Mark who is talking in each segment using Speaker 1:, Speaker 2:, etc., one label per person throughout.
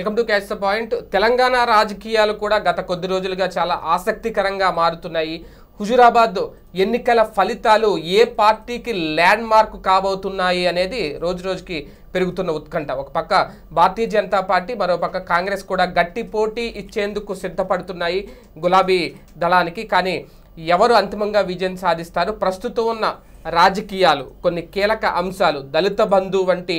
Speaker 1: Welcome to catch the point Telangana రాజకీయాలు కూడా గత కొద్ది రోజులుగా చాలా ఆసక్తికరంగా మారుతున్నాయి హుజురాబాద్ ఎన్నికల ఫలితాలు ఏ పార్టీకి ల్యాండ్ మార్క్ కాబోతున్నాయి అనేది రోజు రోజుకి పెరుగుతున్న ఉత్కంఠ ఒక పక్క భారతీయ జనతా పార్టీ మరోపక్క కాంగ్రెస్ కూడా గట్టి పోటీ ఇచ్చేందుకు సిద్ధపడుతున్నాయి గులాబీ దళానికి కానీ ఎవరు అంతిమంగా విజయం సాధిస్తారు ప్రస్తుతం ఉన్న రాజకీయాలు కొన్ని కీలక అంశాలు దళిత బంధు వంటి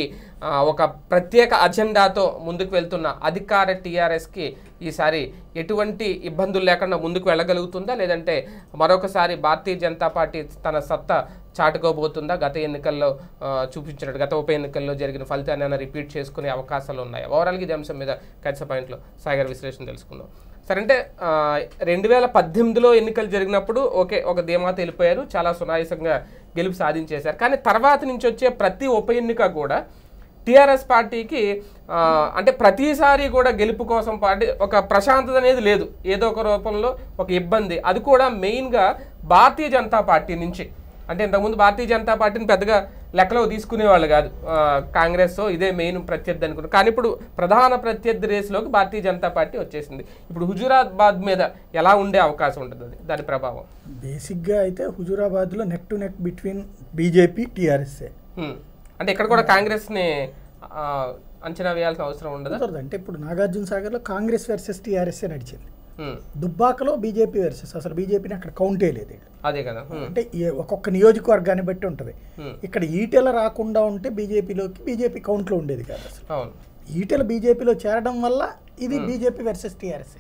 Speaker 1: ఒక ప్రత్యేక అజెండాతో ముందుకు వెళ్తున్న అధికార టీఆర్ఎస్కి ఈసారి ఎటువంటి ఇబ్బందులు లేకుండా ముందుకు వెళ్ళగలుగుతుందా లేదంటే మరొకసారి భారతీయ జనతా పార్టీ తన సత్తా చాటుకోబోతుందా గత ఎన్నికల్లో చూపించినట్టు గత ఉప ఎన్నికల్లో జరిగిన ఫలితాన్ని రిపీట్ చేసుకునే అవకాశాలు ఉన్నాయి ఓవరాల్గా ఇది అంశం మీద కచ్చ పాయింట్లో సాగర్ విశ్లేషణ తెలుసుకుందాం అంటే రెండు వేల పద్దెనిమిదిలో ఎన్నికలు జరిగినప్పుడు ఓకే ఒక ధీమాత వెళ్ళిపోయారు చాలా సునాయసంగా గెలుపు సాధించేశారు కానీ తర్వాత నుంచి వచ్చే ప్రతి ఉప ఎన్నిక కూడా టీఆర్ఎస్ పార్టీకి అంటే ప్రతిసారి కూడా గెలుపు కోసం పార్టీ ఒక ప్రశాంతత అనేది లేదు ఏదో ఒక రూపంలో ఒక ఇబ్బంది అది కూడా మెయిన్గా భారతీయ జనతా పార్టీ నుంచి అంటే ఇంతకుముందు భారతీయ జనతా పార్టీని పెద్దగా లెక్కలో తీసుకునేవాళ్ళు కాదు కాంగ్రెస్ ఇదే మెయిన్ ప్రత్యర్థి అనుకున్నారు కానీ ఇప్పుడు ప్రధాన ప్రత్యర్థి రేసులోకి భారతీయ జనతా పార్టీ వచ్చేసింది ఇప్పుడు హుజూరాబాద్ మీద ఎలా ఉండే అవకాశం ఉంటుంది దాని ప్రభావం
Speaker 2: బేసిక్గా అయితే హుజూరాబాద్లో neck to neck between BJP టీఆర్ఎస్ఏ
Speaker 1: అంటే ఇక్కడ కూడా కాంగ్రెస్ ని అంచనా వేయాల్సిన అవసరం ఉండదు అంటే
Speaker 2: ఇప్పుడు నాగార్జున సాగర్ లో కాంగ్రెస్ వర్సెస్ ఏ నడిచింది దుబ్బాకలో బీజేపీ వర్సెస్ అసలు బీజేపీని అక్కడ కౌంటే లేదు
Speaker 1: అదే కదా అంటే
Speaker 2: ఒక్కొక్క నియోజకవర్గాన్ని బట్టి ఉంటుంది ఇక్కడ ఈటెల రాకుండా ఉంటే బీజేపీలోకి బీజేపీ కౌంట్లో ఉండేది కాదు అసలు ఈటెల బీజేపీలో చేరడం వల్ల ఇది బీజేపీ వర్సెస్ టీఆర్ఎస్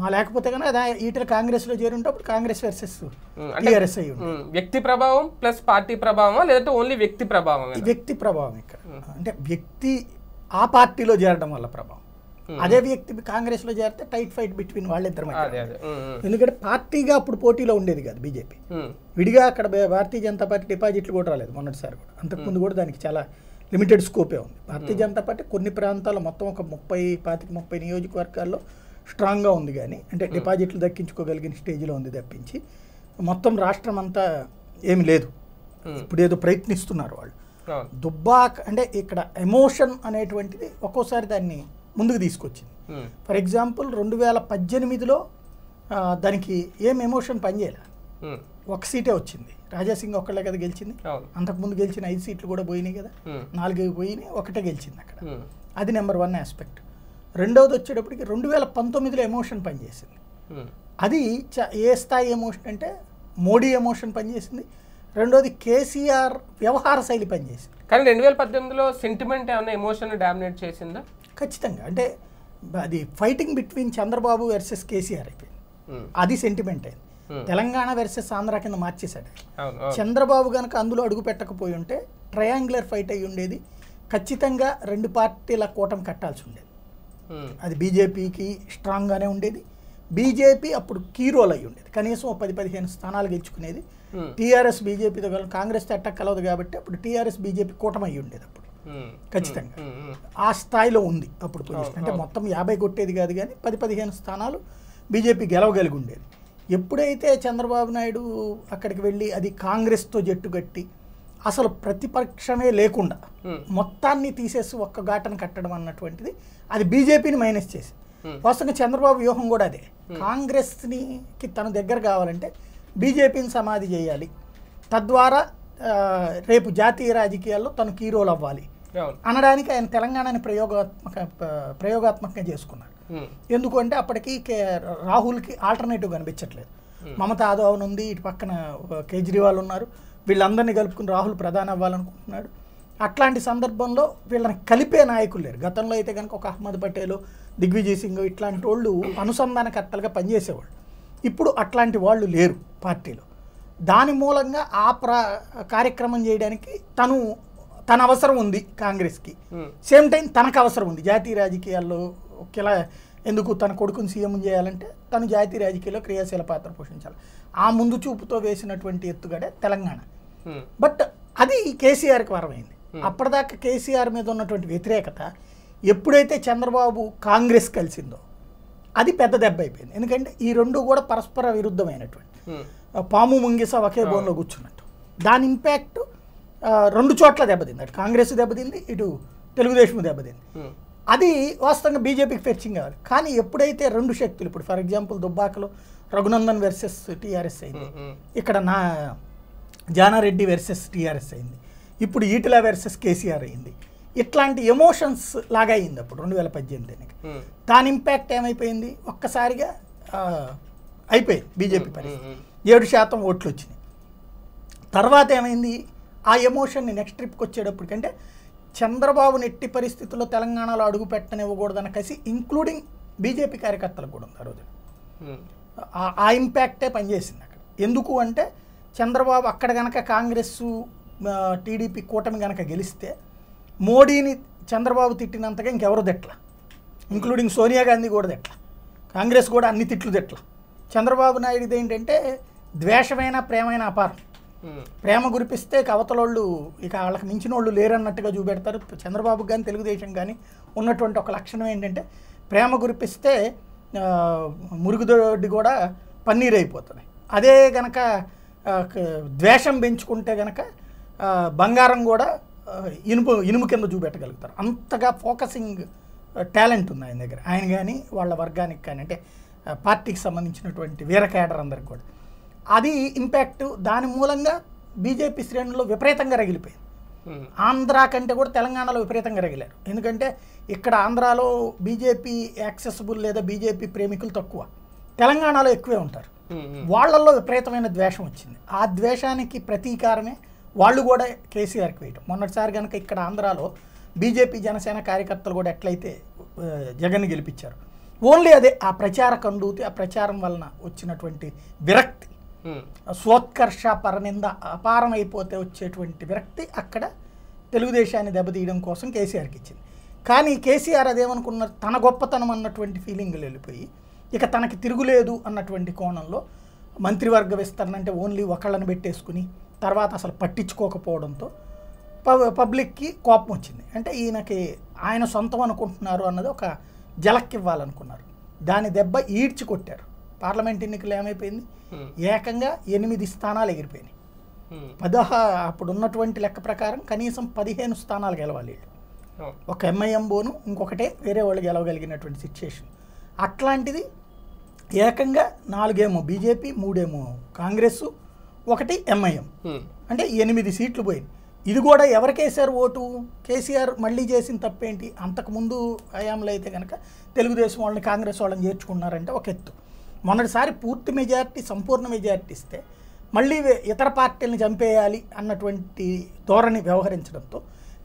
Speaker 2: మా లేకపోతే కానీ అదే ఈటల కాంగ్రెస్ లో చేరుంటే అప్పుడు కాంగ్రెస్ వర్సెస్
Speaker 1: టీఆర్ఎస్ అయ్యి వ్యక్తి ప్రభావం ప్లస్ పార్టీ ప్రభావం లేదంటే ఓన్లీ వ్యక్తి ప్రభావం వ్యక్తి ప్రభావం ఇక్కడ అంటే వ్యక్తి
Speaker 2: ఆ పార్టీలో చేరడం వల్ల ప్రభావం అదే వ్యక్తి కాంగ్రెస్ లో చేరితే టైట్ ఫైట్ బిట్వీన్ వాళ్ళిద్దరు ఎందుకంటే పార్టీగా అప్పుడు పోటీలో ఉండేది కాదు బీజేపీ విడిగా అక్కడ భారతీయ జనతా పార్టీ డిపాజిట్లు కూడా రాలేదు మొన్నటిసారి కూడా అంతకుముందు కూడా దానికి చాలా లిమిటెడ్ స్కోపే ఉంది భారతీయ జనతా పార్టీ కొన్ని ప్రాంతాల్లో మొత్తం ఒక ముప్పై పాతిక ముప్పై నియోజకవర్గాల్లో స్ట్రాంగ్గా ఉంది కానీ అంటే డిపాజిట్లు దక్కించుకోగలిగిన స్టేజ్లో ఉంది తప్పించి మొత్తం రాష్ట్రం అంతా ఏమి లేదు ఇప్పుడు ఏదో ప్రయత్నిస్తున్నారు వాళ్ళు దుబ్బాక్ అంటే ఇక్కడ ఎమోషన్ అనేటువంటిది ఒక్కోసారి దాన్ని ముందుకు తీసుకొచ్చింది ఫర్ ఎగ్జాంపుల్ రెండు వేల పద్దెనిమిదిలో దానికి ఏం ఎమోషన్ పనిచేయాలి ఒక సీటే వచ్చింది రాజాసింగ్ ఒక్కళ్ళే కదా గెలిచింది అంతకుముందు గెలిచిన ఐదు సీట్లు కూడా పోయినాయి కదా నాలుగు పోయినాయి ఒకటే గెలిచింది అక్కడ అది నెంబర్ వన్ ఆస్పెక్ట్ రెండవది వచ్చేటప్పటికి రెండు వేల పంతొమ్మిదిలో ఎమోషన్ పనిచేసింది అది ఏ స్థాయి ఎమోషన్ అంటే మోడీ ఎమోషన్ పనిచేసింది రెండోది కేసీఆర్ వ్యవహార శైలి పనిచేసింది
Speaker 1: కానీ రెండు వేల పద్దెనిమిదిలో సెంటిమెంట్ ఏమైనా ఎమోషన్ డామినేట్ చేసిందా
Speaker 2: ఖచ్చితంగా అంటే అది fighting between Chandrababu versus KCR అయిపోయింది అది సెంటిమెంట్ అయింది తెలంగాణ వెర్సెస్ ఆంధ్ర కింద మార్చేశాడు చంద్రబాబు కనుక అందులో అడుగు పెట్టకపోయి ఉంటే ట్రయాంగులర్ ఫైట్ అయి ఉండేది ఖచ్చితంగా రెండు పార్టీల కూటమి కట్టాల్సి ఉండేది అది బీజేపీకి స్ట్రాంగ్గానే ఉండేది బీజేపీ అప్పుడు కీరోల్ రోల్ అయి ఉండేది కనీసం పది పదిహేను స్థానాలు గెలుచుకునేది టీఆర్ఎస్ బీజేపీతో కలిసి కాంగ్రెస్ అటాక్ కలవదు కాబట్టి అప్పుడు టీఆర్ఎస్ బీజేపీ అయ్యి ఉండేది అప్పుడు ఖచ్చితంగా ఆ స్థాయిలో ఉంది అప్పుడు అంటే మొత్తం యాభై కొట్టేది కాదు కానీ పది పదిహేను స్థానాలు బీజేపీ గెలవగలిగి ఉండేది ఎప్పుడైతే చంద్రబాబు నాయుడు అక్కడికి వెళ్ళి అది కాంగ్రెస్తో జట్టు కట్టి అసలు ప్రతిపక్షమే లేకుండా hmm. మొత్తాన్ని తీసేసి ఒక్క ఘాటను కట్టడం అన్నటువంటిది అది బీజేపీని మైనస్ చేసి hmm. వస్తున్న చంద్రబాబు వ్యూహం కూడా అదే hmm. కాంగ్రెస్ని తన దగ్గర కావాలంటే బీజేపీని సమాధి చేయాలి తద్వారా రేపు జాతీయ రాజకీయాల్లో తను కీరోలు అవ్వాలి అనడానికి ఆయన తెలంగాణని ప్రయోగాత్మక ప్రయోగాత్మకంగా ఎందుకు ఎందుకంటే అప్పటికి కే రాహుల్కి ఆల్టర్నేటివ్ కనిపించట్లేదు మమతా ఆదోవన్ ఉంది ఇటు పక్కన కేజ్రీవాల్ ఉన్నారు వీళ్ళందరినీ కలుపుకుని రాహుల్ ప్రధాని అవ్వాలనుకుంటున్నాడు అట్లాంటి సందర్భంలో వీళ్ళని కలిపే నాయకులు లేరు గతంలో అయితే కనుక ఒక అహ్మద్ పటేల్ దిగ్విజయ్ సింగ్ ఇట్లాంటి వాళ్ళు అనుసంధానకర్తలుగా పనిచేసేవాళ్ళు ఇప్పుడు అట్లాంటి వాళ్ళు లేరు పార్టీలో దాని మూలంగా ఆ ప్రా కార్యక్రమం చేయడానికి తను తన అవసరం ఉంది కాంగ్రెస్కి సేమ్ టైం తనకు అవసరం ఉంది జాతీయ రాజకీయాల్లో ఒకేలా ఎందుకు తన కొడుకుని సీఎం చేయాలంటే తను జాతీయ రాజకీయాల్లో క్రియాశీల పాత్ర పోషించాలి ఆ ముందు చూపుతో వేసినటువంటి ఎత్తుగడే తెలంగాణ Hmm. బట్ అది కేసీఆర్కి వరమైంది hmm. అప్పటిదాకా కేసీఆర్ మీద ఉన్నటువంటి వ్యతిరేకత ఎప్పుడైతే చంద్రబాబు కాంగ్రెస్ కలిసిందో అది పెద్ద దెబ్బ అయిపోయింది ఎందుకంటే ఈ రెండు కూడా పరస్పర విరుద్ధమైనటువంటి hmm. పాము ముంగిస ఒకే బోన్లో కూర్చున్నట్టు దాని ఇంపాక్ట్ రెండు చోట్ల దెబ్బతింది అటు కాంగ్రెస్ దెబ్బతింది ఇటు తెలుగుదేశం దెబ్బతింది అది వాస్తవంగా బీజేపీకి ఫెర్చింగ్ కావాలి కానీ ఎప్పుడైతే రెండు శక్తులు ఇప్పుడు ఫర్ ఎగ్జాంపుల్ దుబ్బాకలో రఘునందన్ వర్సెస్ టీఆర్ఎస్ అయింది ఇక్కడ నా జానారెడ్డి వెర్సెస్ టీఆర్ఎస్ అయింది ఇప్పుడు ఈటల వెర్సెస్ కేసీఆర్ అయింది ఇట్లాంటి ఎమోషన్స్ లాగా అయింది అప్పుడు రెండు వేల పద్దెనిమిది ఎన్నిక hmm. దాని ఇంపాక్ట్ ఏమైపోయింది ఒక్కసారిగా అయిపోయింది బీజేపీ hmm, hmm, పరిస్థితి ఏడు శాతం ఓట్లు వచ్చినాయి తర్వాత ఏమైంది ఆ ఎమోషన్ని నెక్స్ట్ ట్రిప్కి వచ్చేటప్పటికంటే చంద్రబాబు నెట్టి పరిస్థితుల్లో తెలంగాణలో అడుగు పెట్టనివ్వకూడదన్న కసి ఇంక్లూడింగ్ బీజేపీ కార్యకర్తలకు కూడా ఉంది ఆ రోజు ఆ ఇంపాక్టే పనిచేసింది అక్కడ ఎందుకు అంటే చంద్రబాబు అక్కడ కనుక కాంగ్రెస్ టీడీపీ కూటమి కనుక గెలిస్తే మోడీని చంద్రబాబు తిట్టినంతగా ఇంకెవరు తిట్ల ఇంక్లూడింగ్ సోనియా గాంధీ కూడా తిట్ల కాంగ్రెస్ కూడా అన్ని తిట్లు తిట్ల చంద్రబాబు నాయుడుది ఏంటంటే ద్వేషమైన ప్రేమైన అపారం ప్రేమ గురిపిస్తే కవతలోళ్ళు ఇక వాళ్ళకి మించిన వాళ్ళు లేరన్నట్టుగా చూపెడతారు చంద్రబాబు కానీ తెలుగుదేశం కానీ ఉన్నటువంటి ఒక లక్షణం ఏంటంటే ప్రేమ గురిపిస్తే మురుగుదొడ్డి కూడా పన్నీర్ అయిపోతుంది అదే కనుక ద్వేషం పెంచుకుంటే కనుక బంగారం కూడా ఇనుము ఇనుము కింద చూపెట్టగలుగుతారు అంతగా ఫోకసింగ్ టాలెంట్ ఉంది ఆయన దగ్గర ఆయన కానీ వాళ్ళ వర్గానికి కానీ అంటే పార్టీకి సంబంధించినటువంటి వీర క్యాడర్ అందరికి కూడా అది ఇంపాక్ట్ దాని మూలంగా బీజేపీ శ్రేణుల్లో విపరీతంగా రగిలిపోయింది ఆంధ్ర కంటే కూడా తెలంగాణలో విపరీతంగా రగిలారు ఎందుకంటే ఇక్కడ ఆంధ్రాలో బీజేపీ యాక్సెసిబుల్ లేదా బీజేపీ ప్రేమికులు తక్కువ తెలంగాణలో ఎక్కువే ఉంటారు వాళ్ళల్లో విపరీతమైన ద్వేషం వచ్చింది ఆ ద్వేషానికి ప్రతీకారమే వాళ్ళు కూడా కేసీఆర్కి వేయటం మొన్నటిసారి కనుక ఇక్కడ ఆంధ్రాలో బీజేపీ జనసేన కార్యకర్తలు కూడా ఎట్లయితే జగన్ గెలిపించారు ఓన్లీ అదే ఆ ప్రచార కండూతి ఆ ప్రచారం వలన వచ్చినటువంటి విరక్తి స్వోత్కర్ష పరనింద అపారమైపోతే వచ్చేటువంటి విరక్తి అక్కడ తెలుగుదేశాన్ని దెబ్బతీయడం కోసం కేసీఆర్కి ఇచ్చింది కానీ కేసీఆర్ అదేమనుకున్న తన గొప్పతనం అన్నటువంటి ఫీలింగ్లు వెళ్ళిపోయి ఇక తనకి తిరుగులేదు అన్నటువంటి కోణంలో మంత్రివర్గ విస్తరణ అంటే ఓన్లీ ఒకళ్ళని పెట్టేసుకుని తర్వాత అసలు పట్టించుకోకపోవడంతో పబ్ పబ్లిక్కి కోపం వచ్చింది అంటే ఈయనకి ఆయన సొంతం అనుకుంటున్నారు అన్నది ఒక జలక్కివ్వాలనుకున్నారు దాని దెబ్బ ఈడ్చి కొట్టారు పార్లమెంట్ ఎన్నికలు ఏమైపోయింది ఏకంగా ఎనిమిది స్థానాలు ఎగిరిపోయినాయి పదహా అప్పుడు ఉన్నటువంటి లెక్క ప్రకారం కనీసం పదిహేను స్థానాలు గెలవాలి వీళ్ళు ఒక ఎంఐఎంబోను ఇంకొకటే వేరే వాళ్ళు గెలవగలిగినటువంటి సిచ్యుయేషన్ అట్లాంటిది ఏకంగా నాలుగేమో బీజేపీ మూడేమో కాంగ్రెస్ ఒకటి ఎంఐఎం అంటే ఎనిమిది సీట్లు పోయింది ఇది కూడా ఎవరికేసారు ఓటు కేసీఆర్ మళ్ళీ చేసిన తప్పేంటి అంతకుముందు హయాంలో అయితే కనుక తెలుగుదేశం వాళ్ళని కాంగ్రెస్ వాళ్ళని చేర్చుకున్నారంటే ఒక ఎత్తు మొన్నటిసారి పూర్తి మెజార్టీ సంపూర్ణ మెజార్టీ ఇస్తే మళ్ళీ ఇతర పార్టీలను చంపేయాలి అన్నటువంటి ధోరణి వ్యవహరించడంతో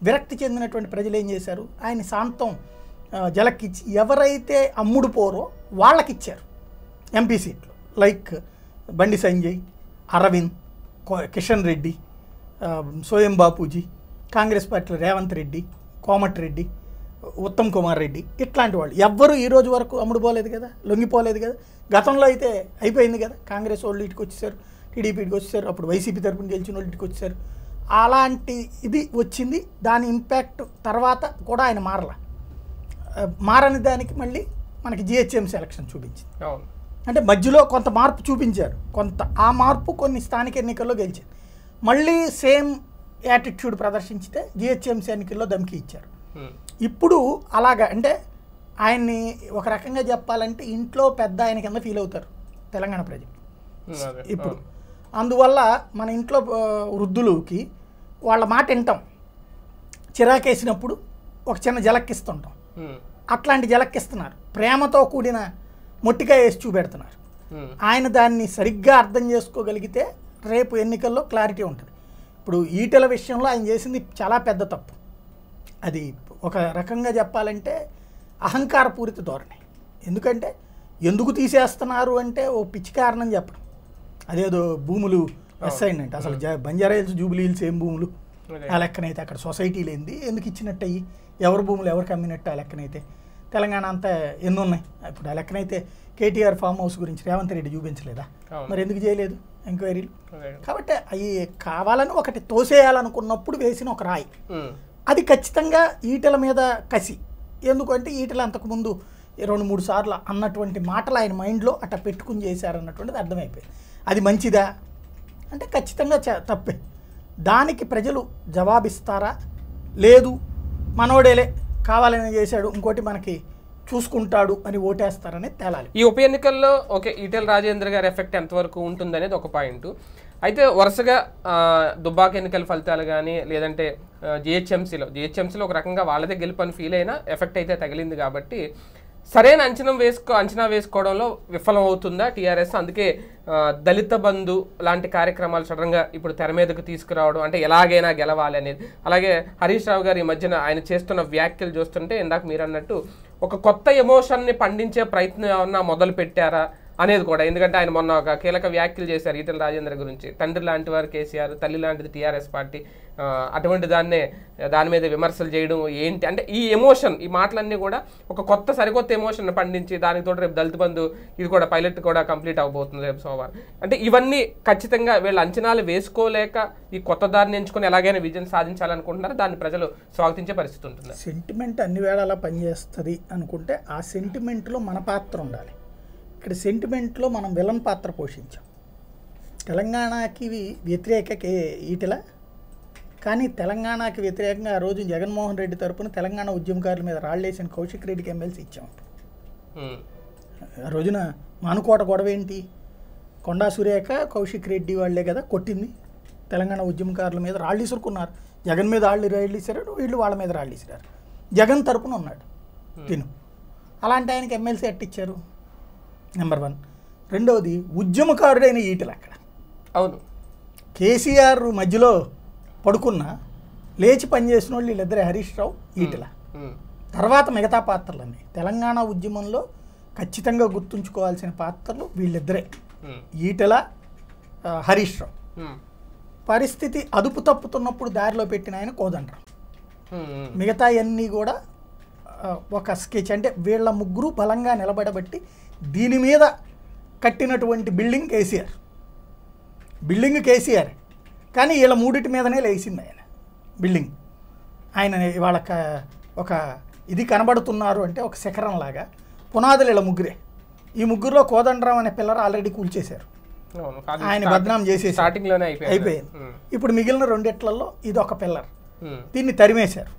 Speaker 2: విరక్తి చెందినటువంటి ప్రజలు ఏం చేశారు ఆయన శాంతం జలక్కిచ్చి ఎవరైతే అమ్ముడు పోరో వాళ్ళకి ఇచ్చారు ఎంపీ సీట్లు లైక్ బండి సంజయ్ అరవింద్ కిషన్ రెడ్డి సోయం బాపూజీ కాంగ్రెస్ పార్టీలో రేవంత్ రెడ్డి కోమటిరెడ్డి ఉత్తమ్ కుమార్ రెడ్డి ఇట్లాంటి వాళ్ళు ఎవ్వరూ ఈ రోజు వరకు అమ్ముడు పోలేదు కదా లొంగిపోలేదు కదా గతంలో అయితే అయిపోయింది కదా కాంగ్రెస్ వాళ్ళు ఇటుకు వచ్చేసారు టీడీపీకి వచ్చేసారు అప్పుడు వైసీపీ తరపున గెలిచిన వాళ్ళు ఇటుకు వచ్చేసారు అలాంటి ఇది వచ్చింది దాని ఇంపాక్ట్ తర్వాత కూడా ఆయన మారలా మారని దానికి మళ్ళీ మనకి జిహెచ్ఎం ఎలక్షన్ చూపించింది అంటే మధ్యలో కొంత మార్పు చూపించారు కొంత ఆ మార్పు కొన్ని స్థానిక ఎన్నికల్లో గెలిచారు మళ్ళీ సేమ్ యాటిట్యూడ్ ప్రదర్శించితే జిహెచ్ఎంసీ ఎన్నికల్లో దమ్కి ఇచ్చారు ఇప్పుడు అలాగా అంటే ఆయన్ని ఒక రకంగా చెప్పాలంటే ఇంట్లో పెద్ద ఆయన కింద ఫీల్ అవుతారు తెలంగాణ ప్రజలు ఇప్పుడు అందువల్ల మన ఇంట్లో వృద్ధులకి వాళ్ళ మాట వింటాం చిరాకేసినప్పుడు ఒక చిన్న జలక్కిస్తుంటాం అట్లాంటి జలక్కిస్తున్నారు ప్రేమతో కూడిన మొట్టిగా వేసి చూపెడుతున్నారు ఆయన దాన్ని సరిగ్గా అర్థం చేసుకోగలిగితే రేపు ఎన్నికల్లో క్లారిటీ ఉంటుంది ఇప్పుడు ఈటల విషయంలో ఆయన చేసింది చాలా పెద్ద తప్పు అది ఒక రకంగా చెప్పాలంటే అహంకారపూరిత ధోరణి ఎందుకంటే ఎందుకు తీసేస్తున్నారు అంటే ఓ పిచ్చి కారణం చెప్పడం అదేదో భూములు అసైన్మెంట్ అసలు బంజారా హిల్స్ జూబ్లీ హిల్స్ ఏం భూములు ఆ లెక్కనైతే అక్కడ సొసైటీ లేనిది ఎందుకు ఇచ్చినట్టయి ఎవరి భూములు ఎవరికి అమ్మినట్టు ఆ లెక్కనైతే తెలంగాణ అంతా ఉన్నాయి ఇప్పుడు ఆ లెక్కనైతే కేటీఆర్ ఫామ్ హౌస్ గురించి రేవంత్ రెడ్డి చూపించలేదా మరి ఎందుకు చేయలేదు ఎంక్వైరీలు కాబట్టి అవి కావాలని ఒకటి తోసేయాలనుకున్నప్పుడు వేసిన ఒక రాయి అది ఖచ్చితంగా ఈటల మీద కసి ఎందుకంటే ఈటలు అంతకుముందు రెండు మూడు సార్లు అన్నటువంటి మాటలు ఆయన మైండ్లో అట్ట పెట్టుకుని చేశారన్నటువంటిది అర్థమైపోయింది అది మంచిదా అంటే ఖచ్చితంగా తప్పే దానికి ప్రజలు జవాబిస్తారా లేదు మనోడేలే కావాలని చేశాడు ఇంకోటి మనకి చూసుకుంటాడు అని ఓటేస్తారని తేలాలి
Speaker 1: ఈ ఉప ఎన్నికల్లో ఓకే ఈటెల్ రాజేంద్ర గారి ఎఫెక్ట్ ఎంతవరకు ఉంటుందనేది ఒక పాయింట్ అయితే వరుసగా దుబ్బాక ఎన్నికల ఫలితాలు కానీ లేదంటే జిహెచ్ఎంసీలో జిహెచ్ఎంసీలో ఒక రకంగా వాళ్ళదే గెలుపని ఫీల్ అయినా ఎఫెక్ట్ అయితే తగిలింది కాబట్టి సరైన అంచనా వేసుకో అంచనా వేసుకోవడంలో విఫలం అవుతుందా టీఆర్ఎస్ అందుకే దళిత బంధు లాంటి కార్యక్రమాలు సడన్గా ఇప్పుడు తెర మీదకు తీసుకురావడం అంటే ఎలాగైనా గెలవాలి అనేది అలాగే హరీష్ రావు గారు ఈ మధ్యన ఆయన చేస్తున్న వ్యాఖ్యలు చూస్తుంటే ఇందాక మీరు అన్నట్టు ఒక కొత్త ఎమోషన్ని పండించే ప్రయత్నం ఏమన్నా మొదలు పెట్టారా అనేది కూడా ఎందుకంటే ఆయన మొన్న ఒక కీలక వ్యాఖ్యలు చేశారు ఈటల రాజేంద్ర గురించి తండ్రి లాంటి వారు కేసీఆర్ తల్లి లాంటిది టీఆర్ఎస్ పార్టీ అటువంటి దాన్నే దాని మీద విమర్శలు చేయడం ఏంటి అంటే ఈ ఎమోషన్ ఈ మాటలన్నీ కూడా ఒక కొత్త సరికొత్త ఎమోషన్ పండించి దానికి తోట రేపు దళిత బంధు ఇది కూడా పైలట్ కూడా కంప్లీట్ అవ్వబోతుంది రేపు సోమవారం అంటే ఇవన్నీ ఖచ్చితంగా వీళ్ళు అంచనాలు వేసుకోలేక ఈ కొత్త దారిని ఎంచుకొని ఎలాగైనా విజయం సాధించాలనుకుంటున్నారు దాన్ని ప్రజలు స్వాగతించే పరిస్థితి ఉంటుంది
Speaker 2: సెంటిమెంట్ అన్ని వేళ అలా పనిచేస్తుంది అనుకుంటే ఆ సెంటిమెంట్లో మన పాత్ర ఉండాలి ఇక్కడ సెంటిమెంట్లో మనం విలన్ పాత్ర పోషించాం తెలంగాణకి వ్యతిరేక ఈటల కానీ తెలంగాణకి వ్యతిరేకంగా ఆ రోజు జగన్మోహన్ రెడ్డి తరపున తెలంగాణ ఉద్యమకారుల మీద రాళ్ళేసిన కౌశిక్ రెడ్డికి ఎమ్మెల్సీ ఇచ్చాం ఆ రోజున మానుకోట గొడవ ఏంటి కొండా సురేఖ కౌశిక్ రెడ్డి వాళ్లే కదా కొట్టింది తెలంగాణ ఉద్యమకారుల మీద రాళ్ళు ఇసురుకున్నారు జగన్ మీద వాళ్ళు రాళ్ళు ఇసారు వీళ్ళు వాళ్ళ మీద రాళ్ళు ఇసిరారు జగన్ తరపున ఉన్నాడు తిను అలాంటి ఆయనకి ఎమ్మెల్సీ అట్టిచ్చారు నెంబర్ వన్ రెండవది ఉద్యమకారుడైన ఈటలు అక్కడ అవును కేసీఆర్ మధ్యలో పడుకున్న లేచి పనిచేసిన వాళ్ళు వీళ్ళిద్దరే హరీష్ రావు ఈటల తర్వాత మిగతా పాత్రలన్నీ తెలంగాణ ఉద్యమంలో ఖచ్చితంగా గుర్తుంచుకోవాల్సిన పాత్రలు వీళ్ళిద్దరే ఈటల హరీష్ రావు పరిస్థితి అదుపు తప్పుతున్నప్పుడు దారిలో పెట్టిన ఆయన కోదండరావు మిగతా అన్నీ కూడా ఒక స్కెచ్ అంటే వీళ్ళ ముగ్గురు బలంగా నిలబడబట్టి దీని మీద కట్టినటువంటి బిల్డింగ్ కేసీఆర్ బిల్డింగ్ కేసీఆర్ కానీ వీళ్ళ మూడిటి మీదనే లేచింది ఆయన బిల్డింగ్ ఆయన ఇవాళ ఒక ఇది కనబడుతున్నారు అంటే ఒక శిఖరం లాగా పునాదులు వీళ్ళ ముగ్గురే ఈ ముగ్గురులో కోదండరాం అనే పిల్లర్ ఆల్రెడీ కూల్చేశారు ఆయన బద్నాం చేసి
Speaker 1: స్టార్టింగ్లోనే అయిపోయింది
Speaker 2: ఇప్పుడు మిగిలిన రెండిట్లలో ఇది ఒక పిల్లర్ దీన్ని తరిమేశారు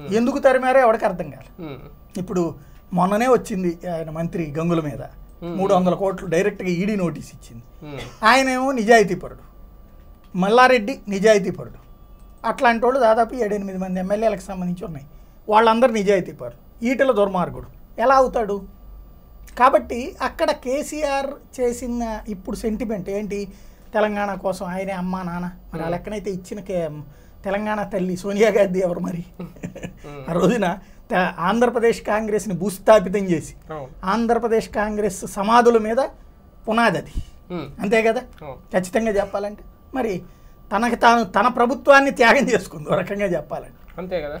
Speaker 2: Hmm. ఎందుకు తరిమారో ఎవరికి అర్థం కాదు hmm. ఇప్పుడు మొన్ననే వచ్చింది ఆయన మంత్రి గంగుల మీద hmm. మూడు వందల కోట్లు డైరెక్ట్గా ఈడీ నోటీస్ ఇచ్చింది ఆయనేమో నిజాయితీపరుడు మల్లారెడ్డి నిజాయితీపరుడు అట్లాంటి వాళ్ళు దాదాపు ఏడెనిమిది మంది ఎమ్మెల్యేలకు సంబంధించి ఉన్నాయి వాళ్ళందరూ పరుడు ఈటల దుర్మార్గుడు ఎలా అవుతాడు కాబట్టి అక్కడ కేసీఆర్ చేసిన ఇప్పుడు సెంటిమెంట్ ఏంటి తెలంగాణ కోసం ఆయనే అమ్మ నాన్న మరి లెక్కనైతే ఇచ్చిన తెలంగాణ తల్లి సోనియా గాంధీ ఎవరు మరి ఆ రోజున ఆంధ్రప్రదేశ్ కాంగ్రెస్ని భూస్థాపితం చేసి ఆంధ్రప్రదేశ్ కాంగ్రెస్ సమాధుల మీద పునాది అది అంతే కదా ఖచ్చితంగా చెప్పాలంటే మరి తనకి తాను తన ప్రభుత్వాన్ని త్యాగం చేసుకుంది ఒక
Speaker 1: రకంగా చెప్పాలంటే అంతే కదా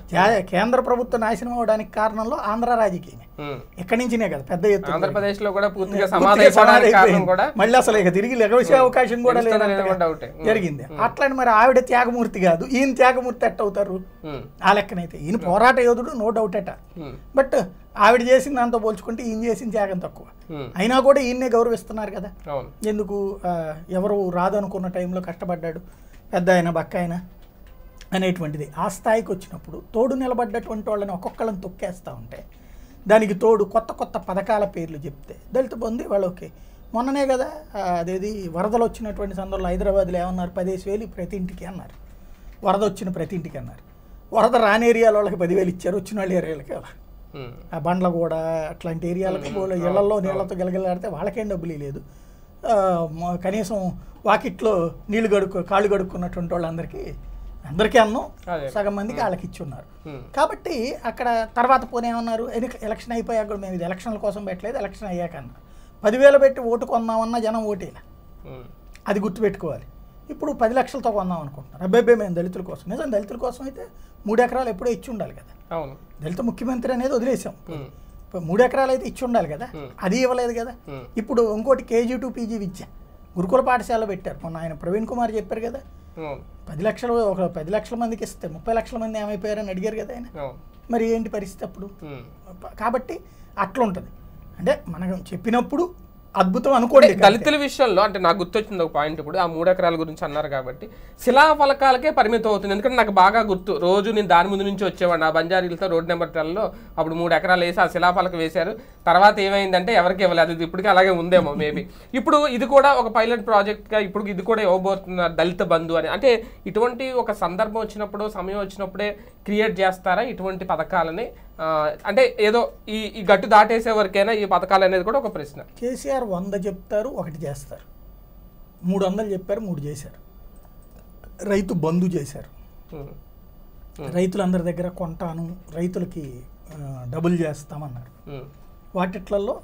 Speaker 1: కేంద్ర
Speaker 2: ప్రభుత్వ నాశనం అవడానికి కారణంలో ఆంధ్ర రాజకీయమే ఎక్కడి నుంచినే కదా పెద్ద ఎత్తు ఆంధ్రప్రదేశ్
Speaker 1: లో కూడా పూర్తిగా
Speaker 2: మళ్ళీ అసలు ఇక తిరిగి లెగవసే అవకాశం కూడా లేదు జరిగింది అట్లని మరి ఆవిడ త్యాగమూర్తి కాదు ఈయన త్యాగమూర్తి ఎట్ అవుతారు ఆ లెక్కనైతే ఈయన పోరాట యోధుడు నో డౌట్ ఎట బట్ ఆవిడ చేసిన దాంతో పోల్చుకుంటే ఈయన చేసిన త్యాగం తక్కువ అయినా కూడా ఈయన్నే గౌరవిస్తున్నారు కదా ఎందుకు ఎవరు రాదు అనుకున్న టైంలో కష్టపడ్డాడు పెద్ద ఆయన బక్క ఆయన అనేటువంటిది ఆ స్థాయికి వచ్చినప్పుడు తోడు నిలబడ్డటువంటి వాళ్ళని ఒక్కొక్కళ్ళని తొక్కేస్తూ ఉంటే దానికి తోడు కొత్త కొత్త పథకాల పేర్లు చెప్తే దళిత బంధు వాళ్ళు ఓకే మొన్ననే కదా అదేది వరదలు వచ్చినటువంటి సందర్భంలో హైదరాబాద్లో ఏమన్నారు పదిహేసి వేలు ప్రతి ఇంటికి అన్నారు వరద వచ్చిన ప్రతి ఇంటికి అన్నారు వరద రాని ఏరియాల వాళ్ళకి పదివేలు ఇచ్చారు వచ్చిన వాళ్ళ ఏరియాలకి ఆ బండ్ల కూడా అట్లాంటి ఏరియాలకు ఇళ్లలో నీళ్లతో గెలగలాడితే వాళ్ళకేం డబ్బులు లేదు కనీసం వాకిట్లో నీళ్లు గడుక్కు కాళ్ళు గడుక్కున్నటువంటి వాళ్ళందరికీ అందరికీ అన్నం సగం మందికి వాళ్ళకి ఇచ్చి ఉన్నారు కాబట్టి అక్కడ తర్వాత పోనే ఉన్నారు ఎలక్షన్ అయిపోయాక కూడా మేము ఇది ఎలక్షన్ల కోసం పెట్టలేదు ఎలక్షన్ అయ్యాక అన్న పదివేలు పెట్టి ఓటు కొందామన్నా జనం ఓటేలా అది గుర్తుపెట్టుకోవాలి ఇప్పుడు పది లక్షలతో కొందాం అనుకుంటున్నారు అబ్బాయి మేము దళితుల కోసం నిజం దళితుల కోసం అయితే మూడు ఎకరాలు ఎప్పుడో ఇచ్చి ఉండాలి కదా దళిత ముఖ్యమంత్రి అనేది వదిలేసాం మూడు ఎకరాలు అయితే ఇచ్చి ఉండాలి కదా అది ఇవ్వలేదు కదా ఇప్పుడు ఇంకోటి కేజీ టు పీజీ విద్య గురుకుల పాఠశాల పెట్టారు మొన్న ఆయన ప్రవీణ్ కుమార్ చెప్పారు కదా పది లక్షలు ఒక పది లక్షల మందికి ఇస్తే ముప్పై లక్షల మంది ఏమైపోయారని అడిగారు కదా ఆయన మరి ఏంటి పరిస్థితి అప్పుడు కాబట్టి అట్లా ఉంటుంది అంటే మనం చెప్పినప్పుడు అద్భుతం అనుకోండి దళితుల
Speaker 1: విషయంలో అంటే నాకు గుర్తొచ్చింది ఒక పాయింట్ ఇప్పుడు ఆ మూడెకరాల గురించి అన్నారు కాబట్టి శిలా ఫలకాలకే పరిమితం అవుతుంది ఎందుకంటే నాకు బాగా గుర్తు రోజు నేను దాని ముందు నుంచి వచ్చేవాడు ఆ బంజారీలతో రోడ్ నెంబర్ టెన్లో అప్పుడు మూడు ఎకరాలు వేసి ఆ శిలాఫలకం వేశారు తర్వాత ఏమైందంటే ఎవరికి ఇవ్వలేదు అది ఇప్పటికీ అలాగే ఉందేమో మేబీ ఇప్పుడు ఇది కూడా ఒక పైలట్ ప్రాజెక్ట్గా ఇప్పుడు ఇది కూడా ఇవ్వబోతున్నారు దళిత బంధు అని అంటే ఇటువంటి ఒక సందర్భం వచ్చినప్పుడు సమయం వచ్చినప్పుడే క్రియేట్ చేస్తారా ఇటువంటి పథకాలని అంటే ఏదో ఈ ఈ గట్టు దాటేసే వరకైనా ఈ పథకాలు అనేది కూడా ఒక ప్రశ్న
Speaker 2: కేసీఆర్ వంద చెప్తారు ఒకటి చేస్తారు మూడు వందలు చెప్పారు మూడు చేశారు రైతు బంధు చేశారు రైతులందరి దగ్గర కొంటాను రైతులకి డబుల్ చేస్తామన్నారు వాటిట్లలో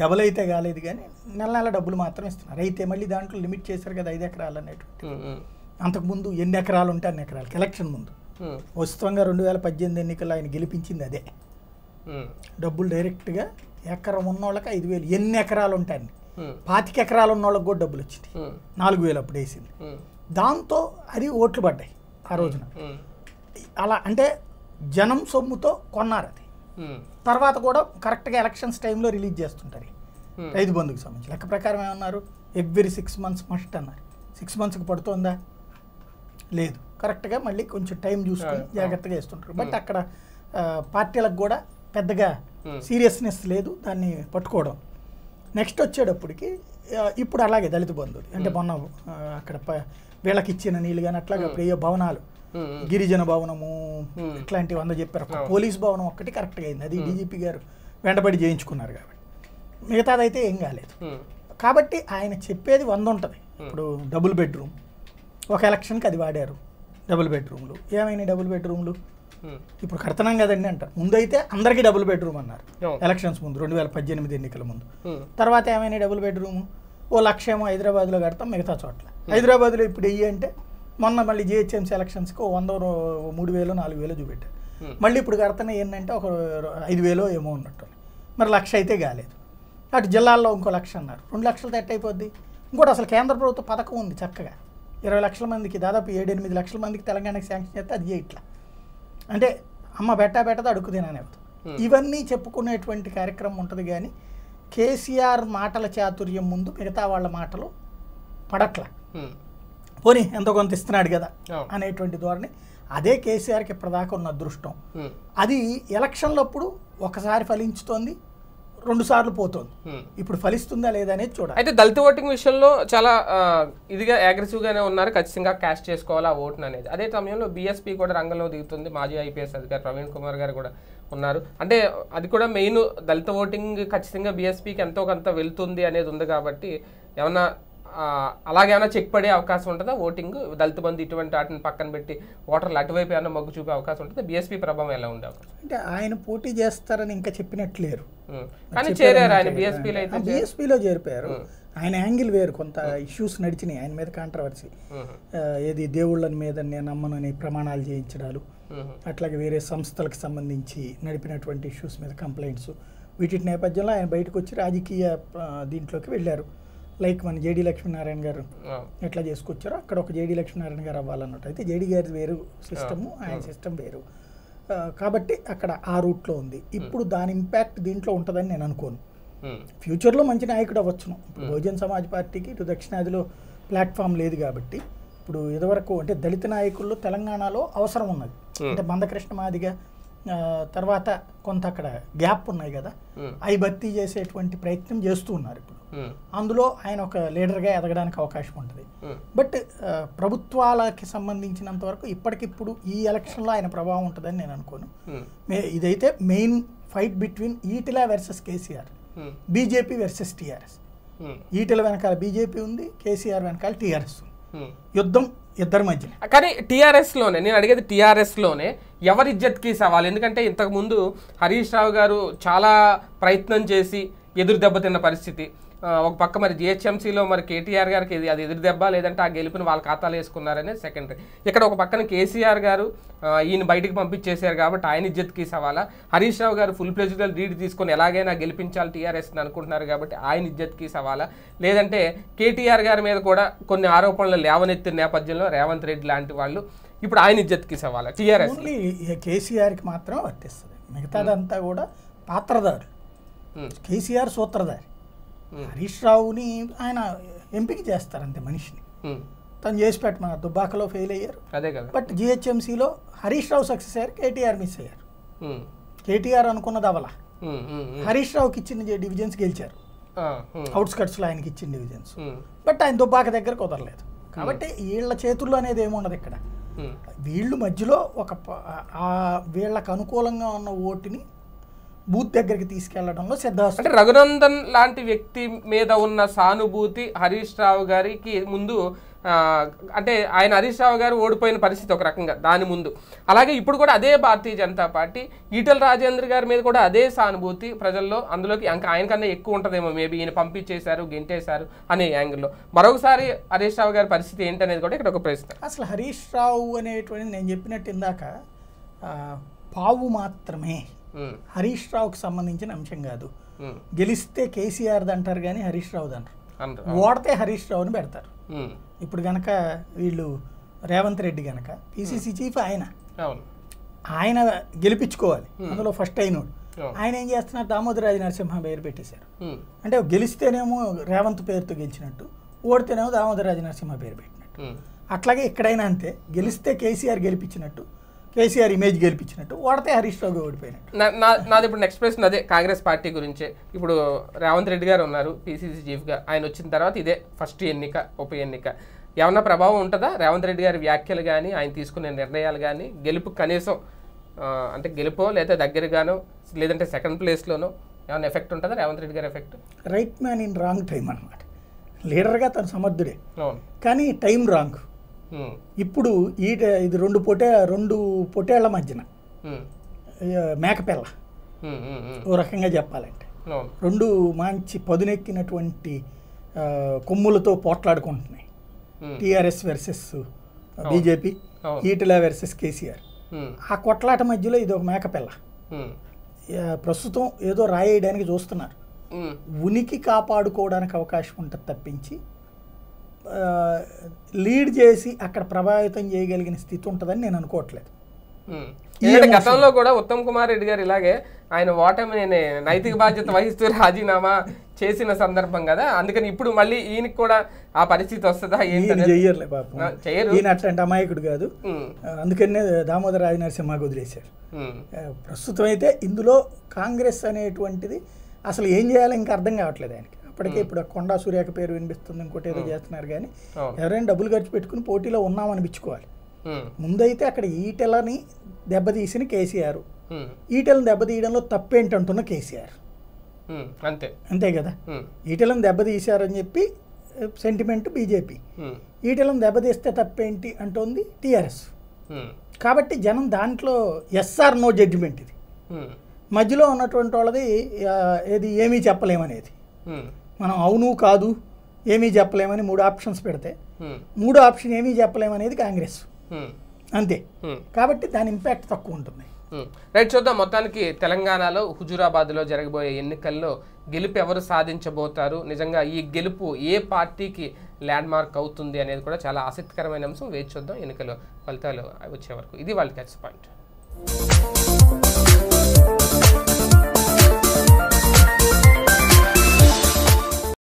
Speaker 2: డబుల్ అయితే కాలేదు కానీ నెల నెల డబ్బులు మాత్రం ఇస్తున్నారు అయితే మళ్ళీ దాంట్లో లిమిట్ చేశారు కదా ఐదు ఎకరాలు అనేటువంటి అంతకుముందు ఎన్ని ఎకరాలు ఉంటే అన్ని ఎకరాలకి ఎలక్షన్ ముందు వస్తువంగా hmm. రెండు వేల పద్దెనిమిది ఎన్నికలు ఆయన గెలిపించింది అదే hmm. డబ్బులు డైరెక్ట్గా ఎకరం ఉన్న వాళ్ళకి ఐదు వేలు ఎన్ని ఎకరాలు ఉంటాయండి hmm. పాతిక ఎకరాలు ఉన్న వాళ్ళకి కూడా డబ్బులు వచ్చింది నాలుగు వేలు అప్పుడు వేసింది దాంతో అది ఓట్లు పడ్డాయి ఆ రోజున అలా అంటే జనం సొమ్ముతో కొన్నారు అది తర్వాత కూడా కరెక్ట్గా ఎలక్షన్స్ టైంలో రిలీజ్ చేస్తుంటారు రైతు బంధుకు సంబంధించి లెక్క ప్రకారం ఏమన్నారు ఎవ్రీ సిక్స్ మంత్స్ మస్ట్ అన్నారు సిక్స్ మంత్స్కి పడుతుందా లేదు కరెక్ట్గా మళ్ళీ కొంచెం టైం చూసుకొని జాగ్రత్తగా వేస్తుంటారు బట్ అక్కడ పార్టీలకు కూడా పెద్దగా సీరియస్నెస్ లేదు దాన్ని పట్టుకోవడం నెక్స్ట్ వచ్చేటప్పటికి ఇప్పుడు అలాగే దళిత బంధువులు అంటే మొన్న అక్కడ వీళ్ళకి ఇచ్చిన నీళ్ళు కానీ అట్లాగే అప్పుడు ఏ భవనాలు గిరిజన భవనము ఇట్లాంటివి అందరూ చెప్పారు పోలీస్ భవనం ఒక్కటి కరెక్ట్గా అయింది అది డీజీపీ గారు వెంటబడి చేయించుకున్నారు కాబట్టి మిగతాదైతే ఏం కాలేదు కాబట్టి ఆయన చెప్పేది వంద ఉంటుంది ఇప్పుడు డబుల్ బెడ్రూమ్ ఒక ఎలక్షన్కి అది వాడారు డబుల్ బెడ్రూమ్లు ఏమైనాయి డబుల్ బెడ్రూమ్లు ఇప్పుడు కడతనాం కదండి అంట ముందైతే అందరికీ డబుల్ బెడ్రూమ్ అన్నారు ఎలక్షన్స్ ముందు రెండు వేల పద్దెనిమిది ఎన్నికల ముందు తర్వాత ఏమైనా డబుల్ బెడ్రూమ్ ఓ లక్ష ఏమో హైదరాబాద్లో కడతాం మిగతా చోట్ల హైదరాబాద్లో ఇప్పుడు వెయ్యి అంటే మొన్న మళ్ళీ జిహెచ్ఎంసీ ఎలక్షన్స్కి ఓ వంద మూడు వేలు నాలుగు వేలు చూపెట్టారు మళ్ళీ ఇప్పుడు కడతానే ఏంటంటే ఒక ఐదు వేలో ఏమో ఉన్నట్టు మరి లక్ష అయితే కాలేదు అటు జిల్లాల్లో ఇంకో లక్ష అన్నారు రెండు లక్షలు ఎట్ అయిపోద్ది ఇంకోటి అసలు కేంద్ర ప్రభుత్వ పథకం ఉంది చక్కగా ఇరవై లక్షల మందికి దాదాపు ఏడెనిమిది లక్షల మందికి తెలంగాణకి శాంక్షన్ చేస్తే అది ఇట్లా అంటే అమ్మ బెట్ట బెట్టది అడుగు తిననేవద్దు ఇవన్నీ చెప్పుకునేటువంటి కార్యక్రమం ఉంటుంది కానీ కేసీఆర్ మాటల చాతుర్యం ముందు మిగతా వాళ్ళ మాటలు పడట్ల పోనీ ఎంతో కొంత ఇస్తున్నాడు కదా అనేటువంటి ధోరణి అదే కేసీఆర్కి ఇప్పటిదాకా ఉన్న అదృష్టం అది ఎలక్షన్లప్పుడు ఒకసారి ఫలించుతోంది రెండు సార్లు పోతుంది ఇప్పుడు ఫలిస్తుందా లేదా అనేది చూడాలి
Speaker 1: అయితే దళిత ఓటింగ్ విషయంలో చాలా ఇదిగా అగ్రెసివ్ గానే ఉన్నారు ఖచ్చితంగా క్యాష్ చేసుకోవాలా ఓటు అనేది అదే సమయంలో బీఎస్పీ కూడా రంగంలో దిగుతుంది మాజీ ఐపీఎస్ అధికారి ప్రవీణ్ కుమార్ గారు కూడా ఉన్నారు అంటే అది కూడా మెయిన్ దళిత ఓటింగ్ ఖచ్చితంగా బీఎస్పీకి ఎంతో కొంత వెళ్తుంది అనేది ఉంది కాబట్టి ఏమన్నా అలాగేమైనా చెక్ పడే అవకాశం ఉంటుందా ఓటింగ్ దళిత బంధు ఇటువంటి వాటిని పక్కన పెట్టి ఓటర్లు అటువైపు ఏమైనా మొగ్గు చూపే అవకాశం ఉంటుందా బీఎస్పీ ప్రభావం ఎలా ఉండే
Speaker 2: అంటే ఆయన పోటీ చేస్తారని ఇంకా చెప్పినట్లేరు
Speaker 1: కానీ చేరారు ఆయన బీఎస్పీలో అయితే
Speaker 2: బీఎస్పీలో చేరిపోయారు ఆయన యాంగిల్ వేరు కొంత ఇష్యూస్ నడిచినాయి ఆయన మీద కాంట్రవర్సీ ఏది దేవుళ్ళని మీద నేను అని ప్రమాణాలు చేయించడాలు అట్లాగే వేరే సంస్థలకు సంబంధించి నడిపినటువంటి ఇష్యూస్ మీద కంప్లైంట్స్ వీటి నేపథ్యంలో ఆయన బయటకు వచ్చి రాజకీయ దీంట్లోకి వెళ్ళారు లైక్ మన జేడి లక్ష్మీనారాయణ గారు ఎట్లా చేసుకొచ్చారో అక్కడ ఒక జేడి లక్ష్మీనారాయణ గారు అవ్వాలన్నట్టు అయితే జేడి గారి వేరు సిస్టము ఆయన సిస్టమ్ వేరు కాబట్టి అక్కడ ఆ రూట్లో ఉంది ఇప్పుడు దాని ఇంపాక్ట్ దీంట్లో ఉంటుందని నేను అనుకోను ఫ్యూచర్లో మంచి నాయకుడు అవ్వచ్చును ఇప్పుడు బహుజన్ సమాజ్ పార్టీకి ఇటు దక్షిణాదిలో ప్లాట్ఫామ్ లేదు కాబట్టి ఇప్పుడు ఇదివరకు అంటే దళిత నాయకుల్లో తెలంగాణలో అవసరం ఉన్నది అంటే మందకృష్ణ మాదిగా తర్వాత కొంత అక్కడ గ్యాప్ ఉన్నాయి కదా అవి భర్తీ చేసేటువంటి ప్రయత్నం చేస్తూ ఉన్నారు ఇప్పుడు Hmm. అందులో ఆయన ఒక లీడర్గా ఎదగడానికి అవకాశం ఉంటుంది hmm. బట్ ప్రభుత్వాలకి సంబంధించినంత వరకు ఇప్పటికిప్పుడు ఈ ఎలక్షన్లో ఆయన ప్రభావం ఉంటుందని నేను అనుకోను hmm. ఇదైతే main fight between Etela versus KCR BJP versus TRS Etela వెనకాల బీజేపీ ఉంది కేసీఆర్ వెనకాల టీఆర్ఎస్ యుద్ధం ఇద్దరి మధ్య
Speaker 1: కానీ లోనే నేను అడిగేది టీఆర్ఎస్లోనే ఎవరి ఇజ్జత్కి సవాల్ ఎందుకంటే ఇంతకుముందు హరీష్ రావు గారు చాలా ప్రయత్నం చేసి ఎదురు దెబ్బతిన్న పరిస్థితి ఒక పక్క మరి జిహెచ్ఎంసీలో మరి కేటీఆర్ గారికి అది ఎదురు దెబ్బ లేదంటే ఆ గెలుపుని వాళ్ళ ఖాతాలు వేసుకున్నారనే సెకండ్ ఇక్కడ ఒక పక్కన కేసీఆర్ గారు ఈయన బయటికి పంపించేశారు కాబట్టి ఆయన ఇజ్జత్కి సవాలా హరీష్ రావు గారు ఫుల్ ప్లేజ్గా లీడ్ తీసుకొని ఎలాగైనా గెలిపించాలి టీఆర్ఎస్ని అనుకుంటున్నారు కాబట్టి ఆయన ఇజ్జత్కి సవాలా లేదంటే కేటీఆర్ గారి మీద కూడా కొన్ని ఆరోపణలు లేవనెత్తిన నేపథ్యంలో రేవంత్ రెడ్డి లాంటి వాళ్ళు ఇప్పుడు ఆయన ఇజ్జత్కి సవాలా టీఆర్ఎస్
Speaker 2: కేసీఆర్కి మాత్రం వర్తిస్తుంది మిగతాదంతా కూడా పాత్రదారు కేసీఆర్ సూత్రధారి Hmm. హరీష్ రావుని ఆయన ఎంపిక చేస్తారు అంతే మనిషిని hmm. తను చేసి పెట్టమన్నారు దుబ్బాకలో ఫెయిల్ అయ్యారు అదే కదా బట్ జిహెచ్ఎంసీలో హరీష్ రావు సక్సెస్ అయ్యారు కేటీఆర్ మిస్ అయ్యారు hmm. కేటీఆర్ అనుకున్నది అవలా హరీష్ రావుకి ఇచ్చిన డివిజన్స్ గెలిచారు లో ఆయనకి ఇచ్చిన డివిజన్స్ బట్ ఆయన దుబ్బాక దగ్గర కుదరలేదు కాబట్టి వీళ్ళ చేతుల్లో అనేది ఏముండదు ఇక్కడ వీళ్ళు మధ్యలో ఒక వీళ్ళకు అనుకూలంగా ఉన్న ఓటుని బూత్ దగ్గరికి తీసుకెళ్లడంలో సిద్ధాస్తు అంటే రఘునందన్
Speaker 1: లాంటి వ్యక్తి మీద ఉన్న సానుభూతి హరీష్ రావు గారికి ముందు అంటే ఆయన హరీష్ రావు గారు ఓడిపోయిన పరిస్థితి ఒక రకంగా దాని ముందు అలాగే ఇప్పుడు కూడా అదే భారతీయ జనతా పార్టీ ఈటల రాజేంద్ర గారి మీద కూడా అదే సానుభూతి ప్రజల్లో అందులోకి ఇంకా ఆయనకన్నా ఎక్కువ ఉంటుందేమో మేబీ ఈయన పంపించేశారు గెంటేశారు అనే యాంగిల్లో మరొకసారి హరీష్ రావు గారి పరిస్థితి ఏంటనేది కూడా ఇక్కడ ఒక ప్రశ్న
Speaker 2: అసలు హరీష్ రావు అనేటువంటి నేను చెప్పినట్టు ఇందాక పావు మాత్రమే Hmm. హరీష్ రావుకు సంబంధించిన అంశం కాదు hmm. గెలిస్తే కేసీఆర్ది అంటారు కానీ హరీష్ రావు అంటారు ఓడితే హరీష్ రావుని పెడతారు hmm. ఇప్పుడు గనక వీళ్ళు రేవంత్ రెడ్డి గనక పిసిసి చీఫ్ ఆయన ఆయన గెలిపించుకోవాలి అందులో ఫస్ట్ అయిన ఆయన ఏం చేస్తున్నారు దామోదరాజు నరసింహ పేరు పెట్టేశారు అంటే గెలిస్తేనేమో రేవంత్ పేరుతో గెలిచినట్టు ఓడితేనేమో దామోదరాజు నరసింహ పేరు పెట్టినట్టు అట్లాగే ఇక్కడైనా అంతే గెలిస్తే కేసీఆర్ గెలిపించినట్టు కేసీఆర్ ఇమేజ్ గెలిపించినట్టు వాడితే హరీష్ రావు ఓడిపోయినట్టు
Speaker 1: నాది ఇప్పుడు నెక్స్ట్ ప్రశ్న అదే కాంగ్రెస్ పార్టీ గురించే ఇప్పుడు రేవంత్ రెడ్డి గారు ఉన్నారు పీసీసీ చీఫ్గా ఆయన వచ్చిన తర్వాత ఇదే ఫస్ట్ ఎన్నిక ఉప ఎన్నిక ఏమన్నా ప్రభావం ఉంటుందా రేవంత్ రెడ్డి గారి వ్యాఖ్యలు కానీ ఆయన తీసుకునే నిర్ణయాలు కానీ గెలుపు కనీసం అంటే గెలుపో లేదా దగ్గరగానో లేదంటే సెకండ్ ప్లేస్లోనో ఏమైనా ఎఫెక్ట్ ఉంటుందా రేవంత్ రెడ్డి గారి effect
Speaker 2: right man in wrong time అనమాట లీడర్గా తను సమర్థుడే కానీ టైం రాంగ్ Hmm. ఇప్పుడు ఈ ఇది రెండు పొటే రెండు పొటేళ్ల మధ్యన hmm. మేకపిల్ల hmm, ఓ రకంగా చెప్పాలంటే రెండు మంచి పదునెక్కినటువంటి కొమ్ములతో పోట్లాడుకుంటున్నాయి TRS versus BJP Etela versus KCR ఆ కొట్లాట మధ్యలో ఇది ఒక మేకపిల్ల ప్రస్తుతం ఏదో రాయడానికి చూస్తున్నారు ఉనికి కాపాడుకోవడానికి అవకాశం ఉంటుంది తప్పించి లీడ్ చేసి అక్కడ ప్రభావితం చేయగలిగిన స్థితి ఉంటుందని నేను అనుకోవట్లేదు
Speaker 1: గతంలో కూడా ఉత్తమ్ కుమార్ రెడ్డి గారు ఇలాగే ఆయన ఓటమి నైతిక బాధ్యత వహిస్తూ రాజీనామా చేసిన సందర్భం కదా అందుకని ఇప్పుడు మళ్ళీ ఈయనకి కూడా ఆ పరిస్థితి వస్తుందా ఈయన
Speaker 2: అట్లాంటి అమాయకుడు కాదు అందుకనే దామోదర రాజనరసింహ వదిలేశారు ప్రస్తుతం అయితే ఇందులో కాంగ్రెస్ అనేటువంటిది అసలు ఏం చేయాలో ఇంకా అర్థం కావట్లేదు ఆయనకి ఇప్పటికే ఇప్పుడు కొండా సూర్యాక పేరు వినిపిస్తుంది ఇంకోటి ఏదో చేస్తున్నారు కానీ ఎవరైనా డబ్బులు ఖర్చు పెట్టుకుని పోటీలో ఉన్నామని పిచ్చుకోవాలి ముందైతే అక్కడ ఈటెలని దెబ్బతీసిన కేసీఆర్ ఈటెలను దెబ్బతీయడంలో తప్పేంటంటున్న కేసీఆర్ అంతే అంతే కదా ఈటెలను దెబ్బతీశారని చెప్పి సెంటిమెంట్ బీజేపీ ఈటెలను దెబ్బతీస్తే తప్పేంటి అంటోంది టీఆర్ఎస్ కాబట్టి జనం దాంట్లో ఎస్ఆర్ నో జడ్జిమెంట్ ఇది మధ్యలో ఉన్నటువంటి వాళ్ళది ఏది ఏమీ చెప్పలేమనేది మనం అవును కాదు ఏమీ చెప్పలేమని మూడు ఆప్షన్స్ పెడితే మూడు ఆప్షన్ ఏమీ చెప్పలేమనేది కాంగ్రెస్ అంతే కాబట్టి దాని ఇంపాక్ట్ తక్కువ ఉంటుంది
Speaker 1: రైట్ చూద్దాం మొత్తానికి తెలంగాణలో హుజూరాబాద్లో జరగబోయే ఎన్నికల్లో గెలుపు ఎవరు సాధించబోతారు నిజంగా ఈ గెలుపు ఏ పార్టీకి ల్యాండ్ మార్క్ అవుతుంది అనేది కూడా చాలా ఆసక్తికరమైన అంశం వేచి చూద్దాం ఎన్నికలు ఫలితాలు వచ్చే వరకు ఇది వాళ్ళ క్యాచ్ పాయింట్